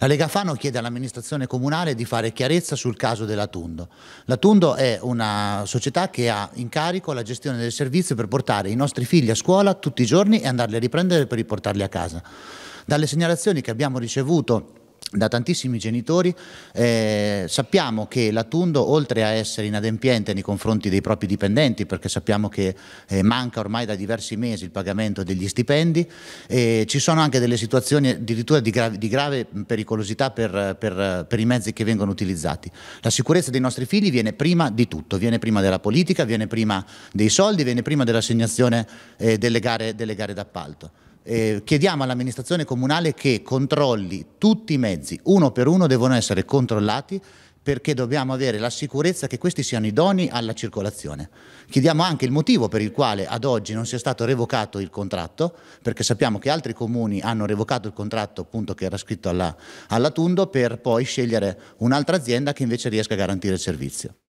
La Lega Fano chiede all'amministrazione comunale di fare chiarezza sul caso della Tundo. La Tundo è una società che ha in carico la gestione del servizio per portare i nostri figli a scuola tutti i giorni e andarli a riprendere per riportarli a casa. Dalle segnalazioni che abbiamo ricevuto da tantissimi genitori eh, sappiamo che l'Atundo oltre a essere inadempiente nei confronti dei propri dipendenti perché sappiamo che eh, manca ormai da diversi mesi il pagamento degli stipendi eh, ci sono anche delle situazioni addirittura di, gra di grave pericolosità per, per, per, i mezzi che vengono utilizzati la sicurezza dei nostri figli viene prima di tutto viene prima della politica viene prima dei soldi viene prima dell'assegnazione eh, delle gare, gare d'appalto eh, chiediamo all'amministrazione comunale che controlli tutti i mezzi, uno per uno devono essere controllati perché dobbiamo avere la sicurezza che questi siano idonei alla circolazione. Chiediamo anche il motivo per il quale ad oggi non sia stato revocato il contratto, perché sappiamo che altri comuni hanno revocato il contratto appunto, che era scritto alla, alla Tundo per poi scegliere un'altra azienda che invece riesca a garantire il servizio.